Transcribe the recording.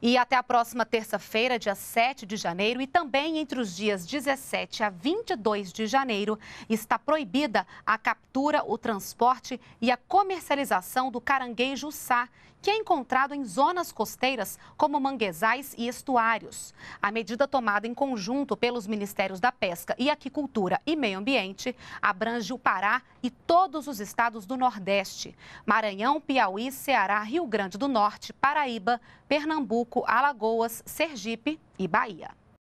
E até a próxima terça-feira, dia 7 de janeiro, e também entre os dias 17 a 22 de janeiro, está proibida a captura, o transporte e a comercialização do caranguejo sá, que é encontrado em zonas costeiras como manguezais e estuários. A medida tomada em conjunto pelos Ministérios da Pesca e Aquicultura e Meio Ambiente abrange o Pará e todos os estados do Nordeste: Maranhão, Piauí, Ceará, Rio Grande do Norte, Paraíba, Pernambuco, Alagoas, Sergipe e Bahia.